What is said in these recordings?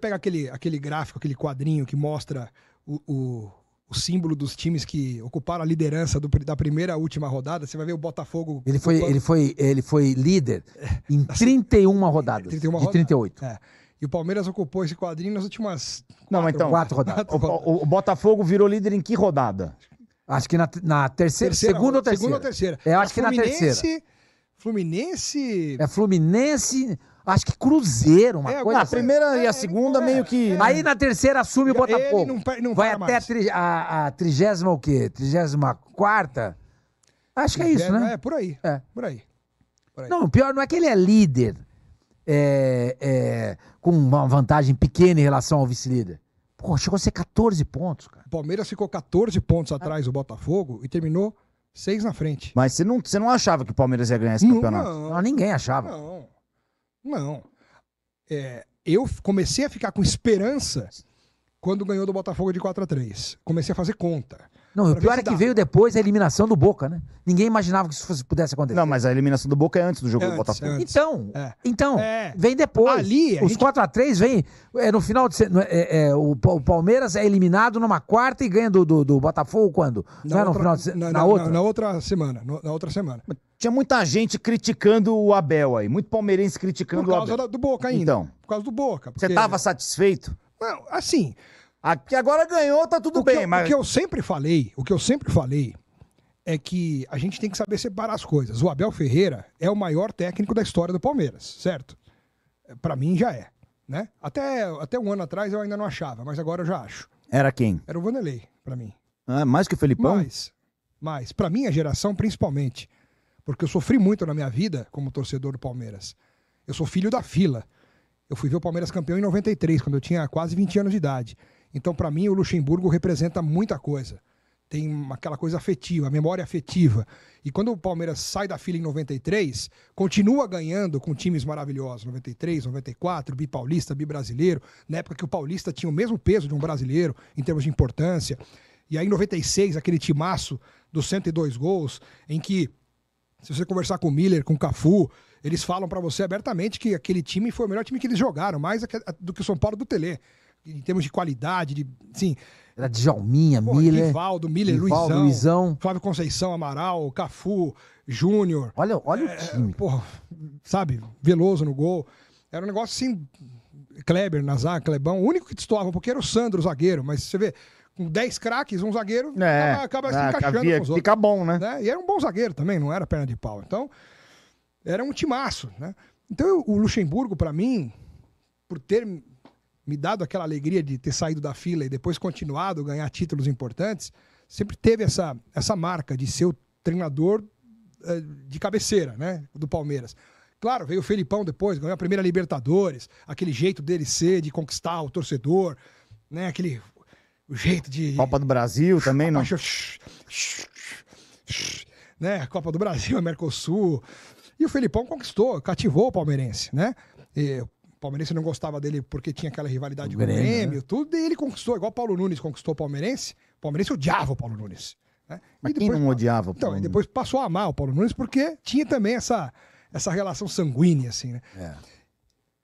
pega aquele, aquele gráfico, aquele quadrinho que mostra o, o, o símbolo dos times que ocuparam a liderança do, da primeira à última rodada, você vai ver o Botafogo. Ele foi, ele foi, ele foi líder é, em 31 assim, é, rodadas. 31 rodadas. De 38. É. E o Palmeiras ocupou esse quadrinho nas últimas. Não, quatro, então. Quatro rodadas. Quatro rodadas. O, o, Botafogo virou líder em que rodada? Acho que na, na terceira, terceira Segunda ou terceira? Segunda ou terceira. É, acho a que Fluminense, na terceira. Fluminense. É Fluminense, acho que Cruzeiro, uma é, coisa. A assim. primeira assim. é, e a é, segunda é. meio que. É. Aí na terceira assume o Botafogo. Não, não Vai até a, a, a, trigésima o quê? Trigésima quarta? Acho que é isso, né? É, por aí. É. Por aí. Por aí. Não, o pior não é que ele é líder com uma vantagem pequena em relação ao vice-líder. Pô, chegou a ser 14 pontos, cara. O Palmeiras ficou 14 pontos atrás do Botafogo e terminou Seis na frente. Mas você não, você não achava que o Palmeiras ia ganhar esse não, campeonato? Não, não, ah, ninguém achava. Não, não. É, eu comecei a ficar com esperança quando ganhou do Botafogo de 4 a 3 Comecei a fazer conta. Não, o pior é que dá. veio depois a eliminação do Boca, né? Ninguém imaginava que isso fosse, pudesse acontecer. Não, mas a eliminação do Boca é antes do jogo do é antes, Botafogo. É então, é. então é. vem depois. Ali, Os gente... 4 a 3 vem é, no final de é, o, o Palmeiras é eliminado numa quarta e ganha do, do, do Botafogo quando? Na não outra, é no final de, na, na, outra? Na, na, outra semana, na outra semana. Mas tinha muita gente criticando o Abel aí, muito palmeirense criticando o Abel. Por causa do Boca ainda. Então, por causa do Boca. Porque... Você estava satisfeito? Não, assim, Aqui agora ganhou, tá tudo o bem. Eu, mas... O que eu sempre falei, o que eu sempre falei é que a gente tem que saber separar as coisas. O Abel Ferreira é o maior técnico da história do Palmeiras, certo? É, para mim já é, né? Até, até um ano atrás eu ainda não achava, mas agora eu já acho. Era quem? Era o Vanderlei, para mim. Ah, mais que o Felipão? Mais, mais. Para minha geração, principalmente. Porque eu sofri muito na minha vida como torcedor do Palmeiras. Eu sou filho da fila. Eu fui ver o Palmeiras campeão em 93, quando eu tinha quase 20 anos de idade. Então, para mim, o Luxemburgo representa muita coisa. Tem aquela coisa afetiva, a memória afetiva. E quando o Palmeiras sai da fila em 93, continua ganhando com times maravilhosos. 93, 94, bipaulista, bi-brasileiro. Na época que o paulista tinha o mesmo peso de um brasileiro em termos de importância. E aí, em 96, aquele timaço dos 102 gols, em que, se você conversar com o Miller, com o Cafu, eles falam para você abertamente que aquele time foi o melhor time que eles jogaram, mais do que o São Paulo do Tele em termos de qualidade, de, sim era de Pô, Miller. Rivaldo, Miller, Rivaldo, Luizão, Luizão, Flávio Conceição, Amaral, Cafu, Júnior. Olha, olha é, o time. Porra, sabe, Veloso no gol. Era um negócio assim. Kleber, Nazar, Clebão. O único que destoava, porque era o Sandro, o zagueiro, mas você vê. Com 10 craques, um zagueiro é, acaba, acaba é, se encaixando com os Fica bom, né? né? E era um bom zagueiro também, não era perna de pau. Então, era um timaço, né? Então, eu, o Luxemburgo, para mim, por ter me dado aquela alegria de ter saído da fila e depois continuado, a ganhar títulos importantes, sempre teve essa, essa marca de ser o treinador eh, de cabeceira, né, do Palmeiras. Claro, veio o Felipão depois, ganhou a primeira Libertadores, aquele jeito dele ser, de conquistar o torcedor, né, aquele o jeito de... Copa do Brasil também, não? Né, Copa do Brasil, Mercosul. E o Felipão conquistou, cativou o palmeirense, né? E palmeirense não gostava dele porque tinha aquela rivalidade o com o Grêmio, né? tudo, e ele conquistou, igual Paulo Nunes conquistou o palmeirense, o palmeirense odiava o Paulo Nunes. Né? Mas depois, quem não odiava o então, Paulo então, e depois passou a amar o Paulo Nunes porque tinha também essa, essa relação sanguínea, assim, né? É.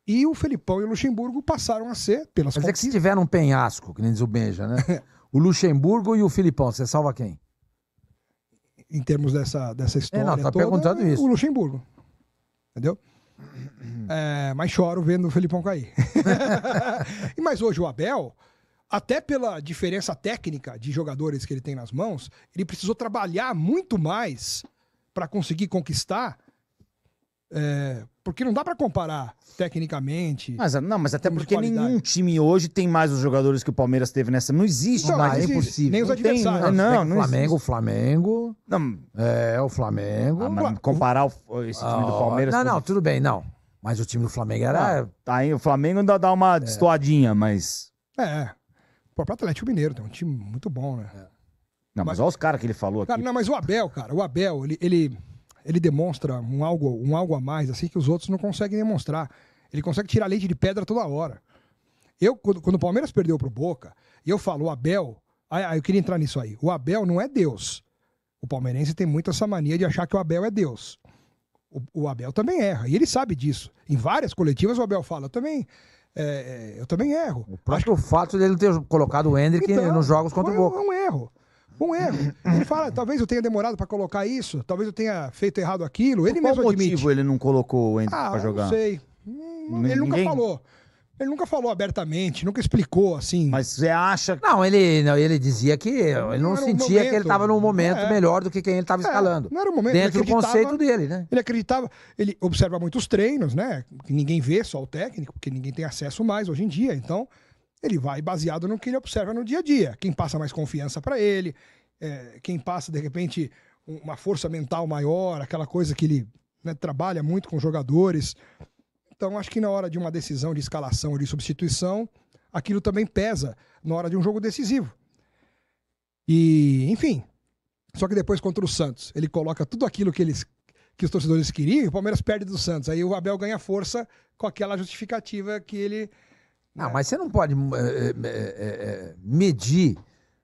E o Felipão e o Luxemburgo passaram a ser pelas Mas dizer é que se tiver um penhasco, que nem diz o Benja, né? o Luxemburgo e o Filipão, você salva quem? Em termos dessa, dessa história. É, não, tá toda, perguntando isso. O Luxemburgo. Entendeu? É, mas choro vendo o Felipão cair. mas hoje o Abel, até pela diferença técnica de jogadores que ele tem nas mãos, ele precisou trabalhar muito mais para conseguir conquistar é, porque não dá para comparar tecnicamente. Mas, não, mas até porque nenhum time hoje tem mais os jogadores que o Palmeiras teve nessa. Não existe não, mais. É impossível. Nem os não Tem, não, não, é não Flamengo, existe. Flamengo. Não. É, o Flamengo. Ah, mas comparar o, esse time ah, do Palmeiras. Não, não, tudo bem, não. Mas o time do Flamengo era. Ah, tá aí, o Flamengo ainda dá uma é. destoadinha, mas. É, é. O próprio Atlético Mineiro tem um time muito bom, né? É. Não, mas, mas olha os caras que ele falou aqui. Cara, não, mas o Abel, cara, o Abel, ele... ele ele demonstra um algo, um algo a mais, assim, que os outros não conseguem demonstrar. Ele consegue tirar leite de pedra toda hora. Eu, quando, quando o Palmeiras perdeu para o Boca, e eu falo, o Abel, ah, eu queria entrar nisso aí. O Abel não é Deus. O palmeirense tem muito essa mania de achar que o Abel é Deus. O, o Abel também erra, e ele sabe disso. Em várias coletivas o Abel fala, também é, é, eu também erro. Acho que o fato dele ter colocado o Hendrick então, nos jogos contra o Boca. É um erro. Um erro. Ele fala, talvez eu tenha demorado para colocar isso, talvez eu tenha feito errado aquilo. Ele Por mesmo admite. motivo ele não colocou o Hendrick ah, para jogar? não sei. Hum, ele nunca falou. Ele nunca falou abertamente, nunca explicou assim. Mas você acha. Não, ele, não, ele dizia que ele não, não sentia que ele estava num momento é. melhor do que quem ele estava é, escalando. Não era o momento. Dentro do conceito dele, né? Ele acreditava. Ele observa muitos treinos, né? Que ninguém vê, só o técnico, porque ninguém tem acesso mais hoje em dia. Então, ele vai baseado no que ele observa no dia a dia. Quem passa mais confiança para ele, é, quem passa, de repente, uma força mental maior, aquela coisa que ele né, trabalha muito com jogadores. Então, acho que na hora de uma decisão de escalação ou de substituição, aquilo também pesa na hora de um jogo decisivo. E, enfim. Só que depois contra o Santos, ele coloca tudo aquilo que eles que os torcedores queriam, e o Palmeiras perde do Santos. Aí o Abel ganha força com aquela justificativa que ele não, mas você não pode é, é, medir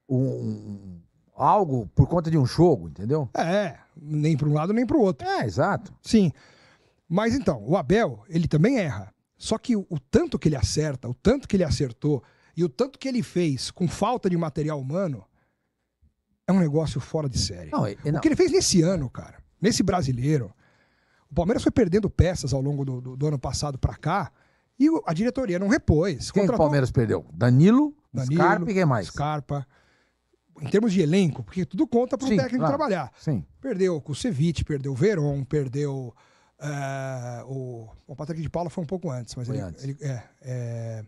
um, algo por conta de um jogo, entendeu? É, nem para um lado nem para o outro. É, exato. Sim. Mas então, o Abel, ele também erra. Só que o, o tanto que ele acerta, o tanto que ele acertou e o tanto que ele fez com falta de material humano é um negócio fora de série. Não, não. O que ele fez nesse ano, cara, nesse brasileiro. O Palmeiras foi perdendo peças ao longo do, do, do ano passado para cá e a diretoria não repôs. Quem contratou... o Palmeiras perdeu? Danilo, Danilo Scarpa e quem mais? Scarpa. Em termos de elenco, porque tudo conta para o técnico claro. trabalhar. Sim. Perdeu o Kusevich, perdeu o Veron, perdeu uh, o... O Patrick de Paula foi um pouco antes, mas foi ele... Antes. ele é, é...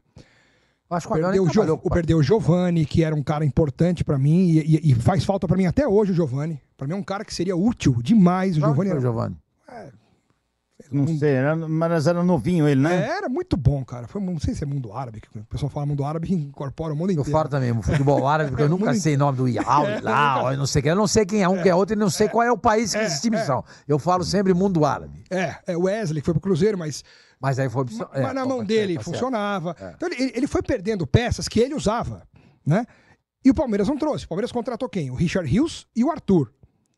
Acho que perdeu o, jo... Tá o perdeu o Giovani, que era um cara importante para mim e, e, e, faz falta para mim até hoje o Giovani. Para mim é um cara que seria útil demais o Giovani. Era... O Giovani. Não sei, era, mas era novinho ele, né? É, era muito bom, cara. Foi, não sei se é mundo árabe. O pessoal fala mundo árabe e incorpora o mundo inteiro. Eu falo também, futebol árabe, porque eu é, nunca sei inteiro. nome do Iau, é, eu não sei quem. Eu não sei quem é um, é, quem é outro, e não sei é, qual é o país que é, esses times é. são. Eu falo sempre mundo árabe. É, é Wesley, que foi pro Cruzeiro, mas. Mas aí foi. Mas, mas na tá mão dele tá funcionava. Então ele, ele foi perdendo peças que ele usava, né? E o Palmeiras não trouxe. O Palmeiras contratou quem? O Richard Hughes e o Arthur.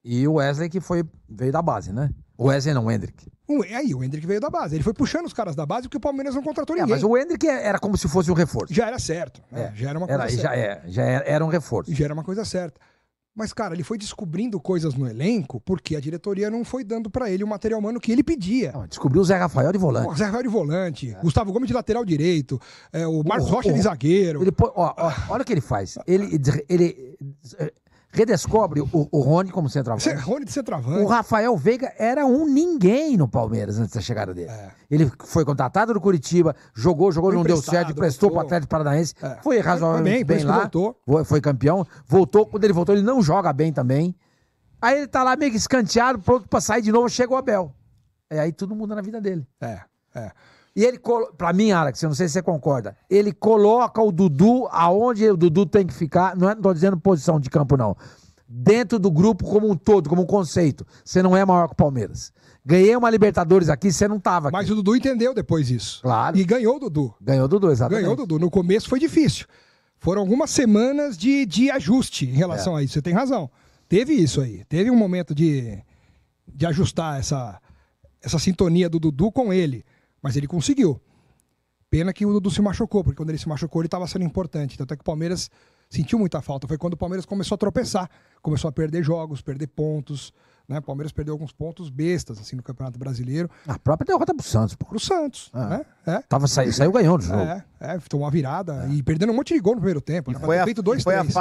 E o Wesley, que foi, veio da base, né? O Wesley não, o Hendrick. O, aí, o Hendrick veio da base. Ele foi puxando os caras da base porque o Palmeiras não contratou ninguém. É, mas o Hendrick é, era como se fosse um reforço. Já era certo. Né? É. Já era uma coisa certa. Já, é, já era, era um reforço. Já era uma coisa certa. Mas, cara, ele foi descobrindo coisas no elenco porque a diretoria não foi dando para ele o material humano que ele pedia. Não, descobriu o Zé Rafael de volante. O Zé Rafael de volante, é. Gustavo Gomes de lateral direito, é, o Marcos o, Rocha o, de zagueiro. Ele, ó, ó, olha o que ele faz. Ele, ele redescobre o, o Rony como centroavante. É Rony de centroavante. O Rafael Veiga era um ninguém no Palmeiras antes da chegada dele. É. Ele foi contratado no Curitiba, jogou, jogou, foi não deu certo, emprestou para o Atlético Paranaense. É. Foi razoavelmente foi bem, bem lá. Foi, foi campeão. Voltou, quando ele voltou, ele não joga bem também. Aí ele tá lá meio que escanteado, pronto para sair de novo, chega o Abel. É, aí tudo muda na vida dele. É, é. E ele, para mim, Alex, eu não sei se você concorda, ele coloca o Dudu aonde o Dudu tem que ficar, não estou é, dizendo posição de campo, não. Dentro do grupo como um todo, como um conceito. Você não é maior que o Palmeiras. Ganhei uma Libertadores aqui, você não estava. aqui. Mas o Dudu entendeu depois isso. Claro. E ganhou o Dudu. Ganhou o Dudu, exatamente. Ganhou o Dudu. No começo foi difícil. Foram algumas semanas de, de ajuste em relação é. a isso. Você tem razão. Teve isso aí. Teve um momento de, de ajustar essa, essa sintonia do Dudu com ele. Mas ele conseguiu. Pena que o Dudu se machucou, porque quando ele se machucou, ele estava sendo importante. Tanto é que o Palmeiras sentiu muita falta. Foi quando o Palmeiras começou a tropeçar, começou a perder jogos, perder pontos. Né? O Palmeiras perdeu alguns pontos bestas assim no Campeonato Brasileiro. A própria derrota o Santos, para o Santos, é. né? É. Tava, saiu, saiu ganhando o é, jogo. É, é tomou uma virada é. e perdendo um monte de gol no primeiro tempo. né? foi a, feito dois, foi três.